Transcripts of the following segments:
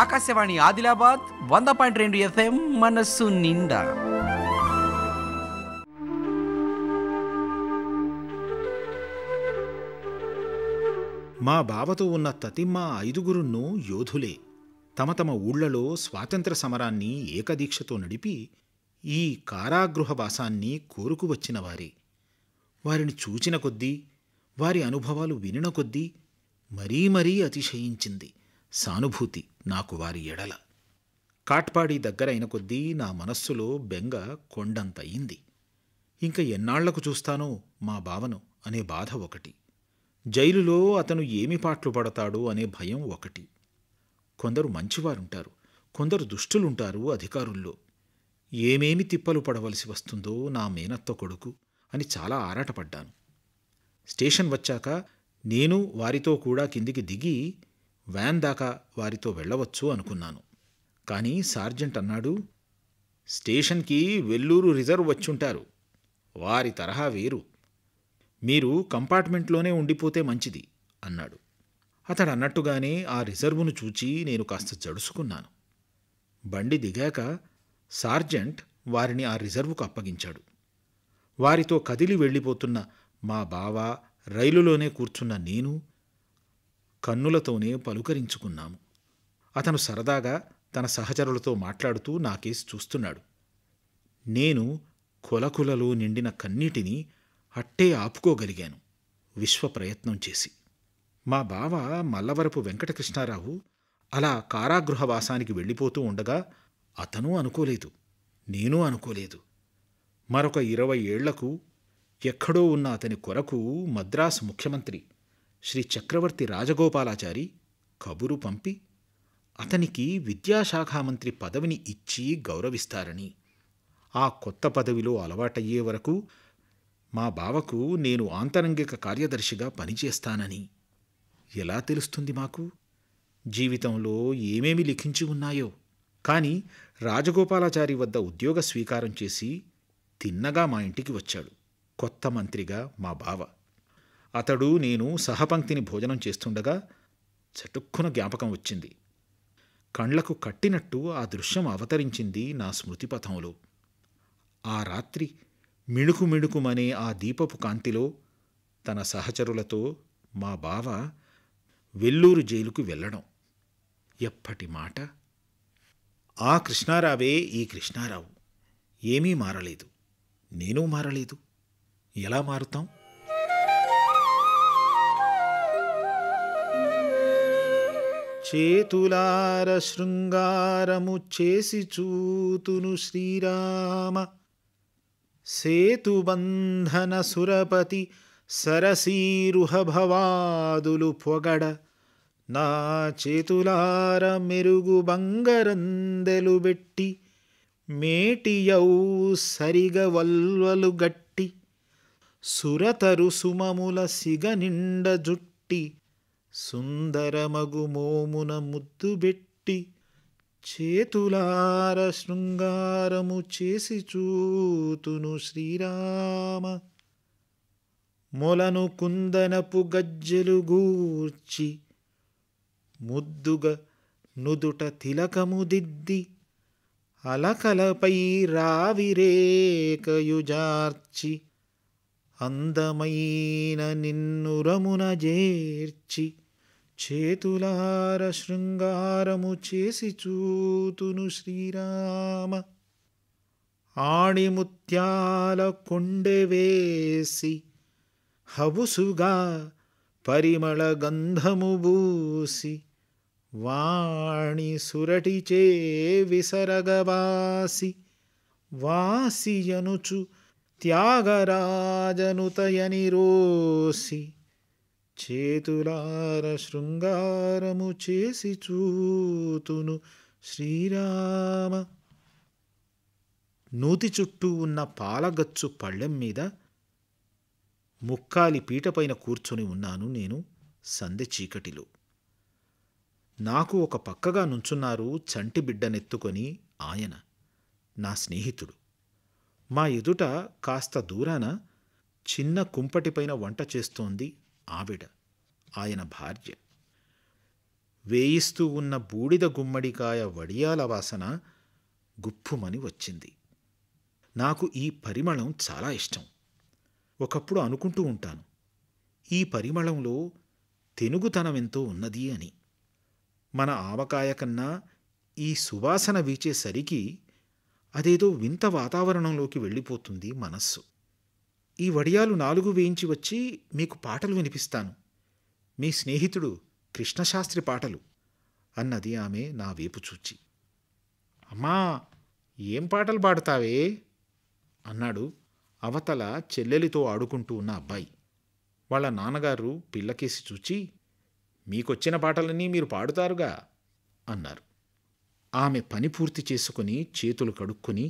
ఆకాశవాణి ఆదిలాబాద్ వంద పాయింట్ రెండు ఎఫ్ఎం మనస్సు నిండా మా బావతో ఉన్న తతిమ్మ ఐదుగురును యోధులే తమ తమ ఊళ్లలో స్వాతంత్ర సమరాన్ని ఏకదీక్షతో నడిపి ఈ కారాగృహవాసాన్ని కోరుకువచ్చిన వారే వారిని చూచిన కొద్దీ వారి అనుభవాలు వినిన కొద్దీ మరీ మరీ అతిశయించింది సానుభూతి నాకు వారి ఎడల కాట్పాడి దగ్గరైన కొద్దీ నా మనస్సులో బెంగ కొండంతయింది ఇంక ఎన్నాళ్లకు చూస్తానో మా బావను అనే బాధ ఒకటి జైలులో అతను ఏమి పాట్లు పడతాడు అనే భయం ఒకటి కొందరు మంచివారుంటారు కొందరు దుష్టులుంటారు అధికారుల్లో ఏమేమి తిప్పలు పడవలసి వస్తుందో నా మేనత్త కొడుకు అని చాలా ఆరాటపడ్డాను స్టేషన్ వచ్చాక నేను వారితో కూడా కిందికి దిగి వ్యాన్ దాకా వారితో వెళ్ళవచ్చు అనుకున్నాను కానీ సార్జెంట్ అన్నాడు స్టేషన్కి వెల్లూరు రిజర్వ్ వచ్చుంటారు వారి తరహా వేరు మీరు కంపార్ట్మెంట్లోనే ఉండిపోతే మంచిది అన్నాడు అతడు అన్నట్టుగానే ఆ రిజర్వును చూచి నేను కాస్త జడుసుకున్నాను బండి దిగాక సార్జెంట్ వారిని ఆ రిజర్వుకు అప్పగించాడు వారితో కదిలి వెళ్ళిపోతున్న మా బావ రైలులోనే కూర్చున్న నేను కన్నులతోనే పలుకరించుకున్నాము అతను సరదాగా తన సహచరులతో మాట్లాడుతూ నాకేసి చూస్తున్నాడు నేను కొలకులలో నిండిన కన్నీటిని అట్టే ఆపుకోగలిగాను విశ్వ ప్రయత్నం చేసి మా బావ మల్లవరపు వెంకటకృష్ణారావు అలా కారాగృహవాసానికి వెళ్ళిపోతూ ఉండగా అతను అనుకోలేదు నేను అనుకోలేదు మరొక ఇరవై ఏళ్లకు ఎక్కడో ఉన్న అతని కొరకు మద్రాసు ముఖ్యమంత్రి శ్రీ చక్రవర్తి రాజగోపాలాచారి కబురు పంపి అతనికి మంత్రి పదవిని ఇచ్చి గౌరవిస్తారని ఆ కొత్త పదవిలో అలవాటయ్యే వరకు మా బావకు నేను ఆంతరంగిక కార్యదర్శిగా పనిచేస్తానని ఎలా తెలుస్తుంది మాకు జీవితంలో ఏమేమి లిఖించి ఉన్నాయో కానీ రాజగోపాలాచారి వద్ద ఉద్యోగ స్వీకారం చేసి తిన్నగా మా ఇంటికి వచ్చాడు కొత్త మంత్రిగా మా బావ అతడు నేను సహపంక్తిని భోజనం చేస్తుండగా చటుక్కున జ్ఞాపకం వచ్చింది కండ్లకు కట్టినట్టు ఆ దృశ్యం అవతరించింది నా స్మృతిపథంలో ఆ రాత్రి మిణుకు మిణుకుమనే ఆ దీపపు కాంతిలో తన సహచరులతో మా బావ వెల్లూరు జైలుకు వెళ్ళడం ఎప్పటి మాట ఆ కృష్ణారావే ఈ కృష్ణారావు ఏమీ మారలేదు నేను మారలేదు ఎలా మారుతాం చేతులార శృంగారము చేసి చూతును శ్రీరామ సేతుబంధన సురపతి సరసీరుహ భవాదులు పొగడ నా చేతులార మెరుగు బంగరందెలు బెట్టి మేటియౌ సరిగ వల్వలు గట్టి సురతరు సుమముల సిగ నిండ జుట్టి సుందరమగు మోమున ముద్దుబెట్టి చేతులార శృంగారము చేసి చూతును శ్రీరామ మొలను కుందనపు గజ్జలు గూర్చి ముద్దుగా నుదుట తిలకము దిద్ది అలకలపై రావిరేకయుజార్చి అందమైన నిన్నురమున జేర్చి చేతులార శృంగారము చేసి చూతును శ్రీరామ ఆణిముత్యాల కొండె వేసి హవుసుగా పరిమళ గంధము బూసి వాణి సురటి చే విసరగవాసి వాసియనుచు త్యాగరాజనుతయని రోసి చేతులార శృంగారము చేసి చూతును శ్రీరామ నూతి చుట్టూ ఉన్న పాలగచ్చు పళ్ళెం మీద ముక్కాలి పీటపైన కూర్చొని ఉన్నాను నేను సందె చీకటిలో నాకు ఒక పక్కగా నుంచున్నారు చంటి బిడ్డనెత్తుకొని ఆయన నా స్నేహితుడు మా ఎదుట కాస్త దూరాన చిన్న కుంపటిపైన వంట చేస్తోంది ఆవిడ ఆయన భార్య వేయిస్తూ ఉన్న బూడిద గుమ్మడికాయ వడియాల వాసన గుప్పుమని వచ్చింది నాకు ఈ పరిమళం చాలా ఇష్టం ఒకప్పుడు అనుకుంటూ ఉంటాను ఈ పరిమళంలో తెనుగుతనం ఎంతో ఉన్నది అని మన ఆవకాయ కన్నా ఈ సువాసన వీచేసరికి అదేదో వింత వాతావరణంలోకి వెళ్ళిపోతుంది మనస్సు ఈ వడియాలు నాలుగు వేయించి వచ్చి మీకు పాటలు వినిపిస్తాను మీ స్నేహితుడు కృష్ణశాస్త్రి పాటలు అన్నది ఆమె నా వేపు చూచి అమ్మా ఏం పాటలు పాడతావే అన్నాడు అవతల చెల్లెలితో ఆడుకుంటూ ఉన్న అబ్బాయి వాళ్ళ నాన్నగారు పిల్లకేసి చూచి మీకొచ్చిన పాటలన్నీ మీరు పాడుతారుగా అన్నారు ఆమె పని పూర్తి చేసుకుని చేతులు కడుక్కొని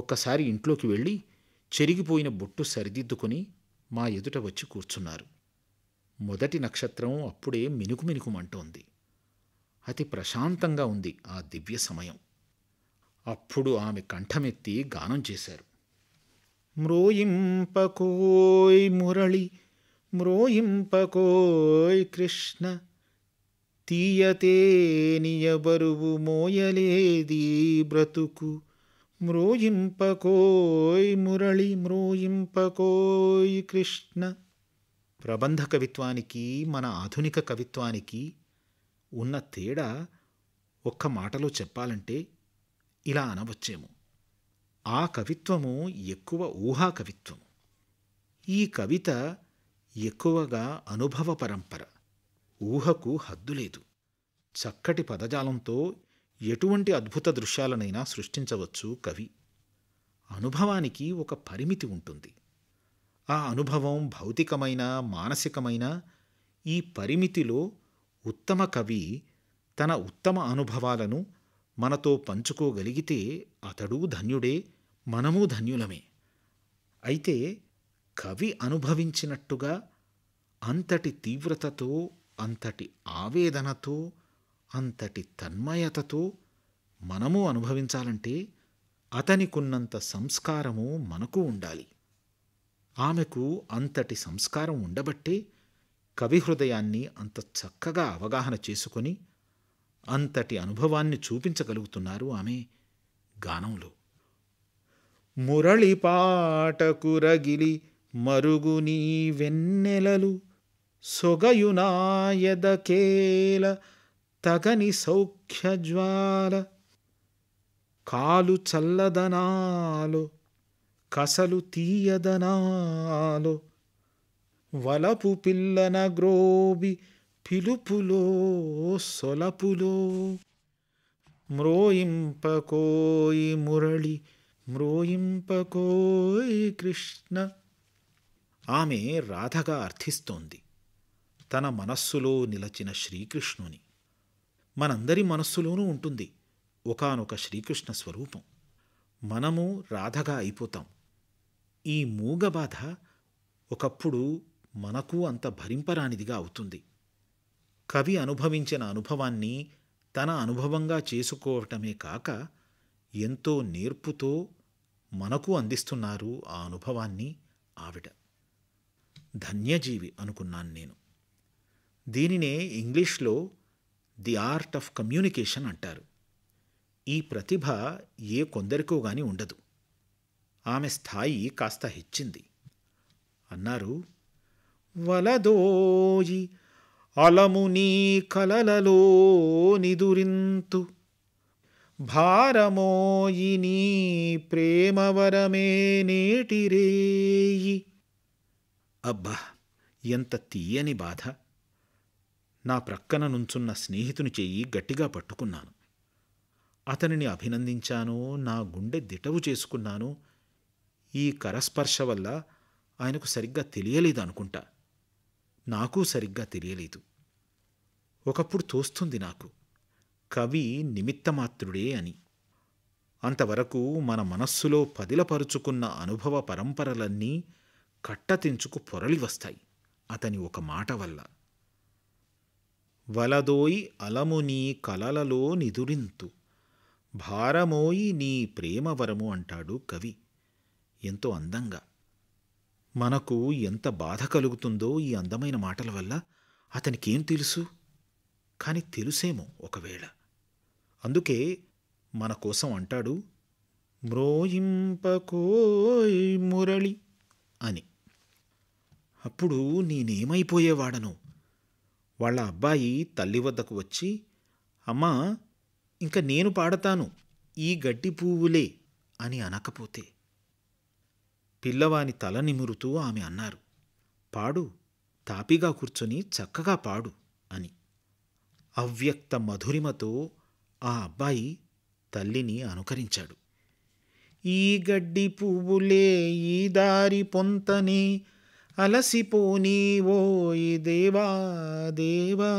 ఒక్కసారి ఇంట్లోకి వెళ్ళి చెరిగిపోయిన బొట్టు సరిదిద్దుకుని మా ఎదుట వచ్చి కూర్చున్నారు మొదటి నక్షత్రం అప్పుడే మినుకు మినుకుమంటోంది అతి ప్రశాంతంగా ఉంది ఆ దివ్య సమయం అప్పుడు ఆమె కంఠమెత్తి గానం చేశారు మ్రోయింపకోయ్ మురళి మ్రోయింపకోయ్ కృష్ణ తీయతే నియబరువు మోయలేది బ్రతుకు మృయింపకోయ్ మురళి మృయింపకోయ్ కృష్ణ ప్రబంధ కవిత్వానికి మన ఆధునిక కవిత్వానికి ఉన్న తేడా ఒక్క మాటలో చెప్పాలంటే ఇలా అనవచ్చేము ఆ కవిత్వము ఎక్కువ ఊహా కవిత్వము ఈ కవిత ఎక్కువగా అనుభవ పరంపర ఊహకు హద్దులేదు చక్కటి పదజాలంతో ఎటువంటి అద్భుత దృశ్యాలనైనా సృష్టించవచ్చు కవి అనుభవానికి ఒక పరిమితి ఉంటుంది ఆ అనుభవం భౌతికమైన మానసికమైన ఈ పరిమితిలో ఉత్తమ కవి తన ఉత్తమ అనుభవాలను మనతో పంచుకోగలిగితే అతడు ధన్యుడే మనము ధన్యులమే అయితే కవి అనుభవించినట్టుగా అంతటి తీవ్రతతో అంతటి ఆవేదనతో అంతటి తన్మయతతో మనము అనుభవించాలంటే అతనికున్నంత సంస్కారము మనకు ఉండాలి ఆమెకు అంతటి సంస్కారం ఉండబట్టే కవి హృదయాన్ని అంత చక్కగా అవగాహన చేసుకొని అంతటి అనుభవాన్ని చూపించగలుగుతున్నారు ఆమె గానంలో మురళి పాటకురగిలి మరుగునీ వెన్నెలలు సొగయునాయదకేల తగని సౌఖ్యజ్వాల కాలు చల్లదనాలు కసలు తీయదనాలు వలపు పిల్లన గ్రోబి పిలుపులో సొలపులో మ్రోయింపకోయి మురళి మ్రోయింపకోయి కృష్ణ ఆమె రాధగా అర్థిస్తోంది తన మనస్సులో నిలచిన శ్రీకృష్ణుని మనందరి మనస్సులోనూ ఉంటుంది ఒకనొక శ్రీకృష్ణ స్వరూపం మనము రాధగా అయిపోతాం ఈ మూగ బాధ ఒకప్పుడు మనకు అంత భరింపరానిదిగా అవుతుంది కవి అనుభవించిన అనుభవాన్ని తన అనుభవంగా చేసుకోవటమే కాక ఎంతో నేర్పుతో మనకు అందిస్తున్నారు ఆ అనుభవాన్ని ఆవిడ ధన్యజీవి అనుకున్నాను నేను దీనినే ఇంగ్లీష్లో ది ఆర్ట్ ఆఫ్ కమ్యూనికేషన్ అంటారు ఈ ప్రతిభ ఏ కొందరికో గాని ఉండదు ఆమె స్థాయి కాస్త హెచ్చింది అన్నారు వలదోయి అలముని కలలలో నిదురింతు నీ ప్రేమవరమే నేటిరేయి అబ్బా ఎంత తీయని బాధ నా ప్రక్కన నుంచున్న స్నేహితుని చెయ్యి గట్టిగా పట్టుకున్నాను అతనిని అభినందించానో నా గుండె దిటవు చేసుకున్నాను ఈ కరస్పర్శ వల్ల ఆయనకు సరిగ్గా తెలియలేదు అనుకుంటా నాకు సరిగ్గా తెలియలేదు ఒకప్పుడు తోస్తుంది నాకు కవి నిమిత్తమాత్రుడే అని అంతవరకు మన మనస్సులో పదిలపరుచుకున్న అనుభవ పరంపరలన్నీ కట్టతించుకు పొరలి వస్తాయి అతని ఒక మాట వల్ల వలదోయి అలము నీ కలలలో నిదురింతు భారమోయి నీ ప్రేమవరము అంటాడు కవి ఎంతో అందంగా మనకు ఎంత బాధ కలుగుతుందో ఈ అందమైన మాటల వల్ల అతనికేం తెలుసు కానీ తెలుసేమో ఒకవేళ అందుకే మన కోసం అంటాడు మ్రోయింపకోయ్ మురళి అని అప్పుడు నేనేమైపోయేవాడను వాళ్ళ అబ్బాయి తల్లి వద్దకు వచ్చి అమ్మా ఇంకా నేను పాడతాను ఈ గడ్డి పువ్వులే అని అనకపోతే పిల్లవాని తల నిమురుతూ ఆమె అన్నారు పాడు తాపిగా కూర్చొని చక్కగా పాడు అని అవ్యక్త మధురిమతో ఆ అబ్బాయి తల్లిని అనుకరించాడు ఈ గడ్డి పువ్వులే ఈ దారి పొంతనే అలసిపోని ఓయ్ దేవా దేవా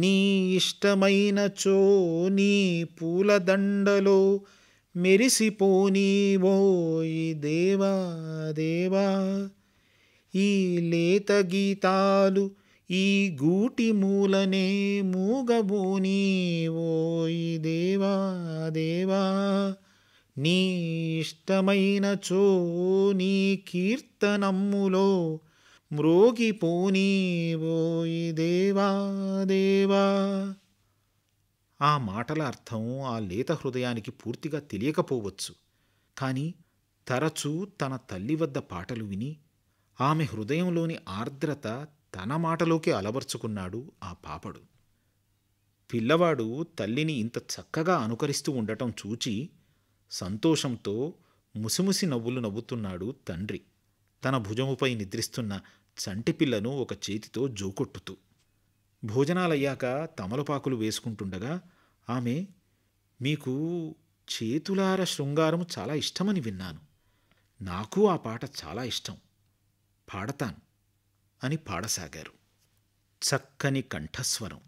నీ ఇష్టమైన చో నీ పూలదండలో మెరిసిపోని ఓయ్ దేవా దేవా ఈ లేత గీతాలు ఈ గూటి మూలనే మూగబోని ఓయి దేవా దేవా నీ ఇష్టమైన చో నీ కీర్తనమ్ములో మ్రోగిపోనీవోయి దేవా దేవా ఆ మాటల అర్థం ఆ లేత హృదయానికి పూర్తిగా తెలియకపోవచ్చు కానీ తరచూ తన తల్లి వద్ద పాటలు విని ఆమె హృదయంలోని ఆర్ద్రత తన మాటలోకి అలవర్చుకున్నాడు ఆ పాపడు పిల్లవాడు తల్లిని ఇంత చక్కగా అనుకరిస్తూ ఉండటం చూచి సంతోషంతో ముసిముసి నవ్వులు నవ్వుతున్నాడు తండ్రి తన భుజముపై నిద్రిస్తున్న చంటిపిల్లను ఒక చేతితో జోకొట్టుతూ భోజనాలయ్యాక తమలపాకులు వేసుకుంటుండగా ఆమె మీకు చేతులార శృంగారం చాలా ఇష్టమని విన్నాను నాకు ఆ పాట చాలా ఇష్టం పాడతాను అని పాడసాగారు చక్కని కంఠస్వరం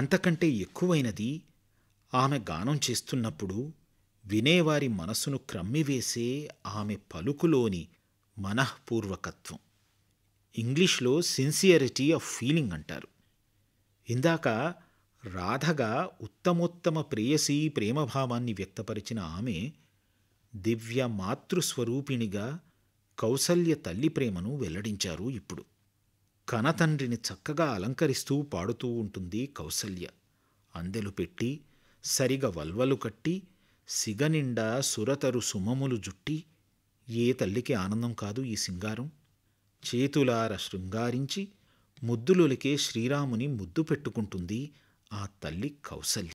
అంతకంటే ఎక్కువైనది ఆమె గానం చేస్తున్నప్పుడు వినేవారి మనసును క్రమ్మివేసే ఆమె పలుకులోని మనఃపూర్వకత్వం ఇంగ్లీష్లో సిన్సియరిటీ ఆఫ్ ఫీలింగ్ అంటారు ఇందాక రాధగా ఉత్తమోత్తమ ప్రేయసీ ప్రేమభావాన్ని వ్యక్తపరిచిన ఆమె దివ్య మాతృస్వరూపిణిగా కౌసల్య తల్లి ప్రేమను వెల్లడించారు ఇప్పుడు కనతండ్రిని చక్కగా అలంకరిస్తూ పాడుతూ ఉంటుంది కౌసల్య అందెలు పెట్టి సరిగా వల్వలు కట్టి సిగనిండా సురతరు సుమములు జుట్టి ఏ తల్లికి ఆనందం కాదు ఈ సింగారం చేతులార శృంగారించి ముద్దులులకే శ్రీరాముని ముద్దు పెట్టుకుంటుంది ఆ తల్లి కౌసల్య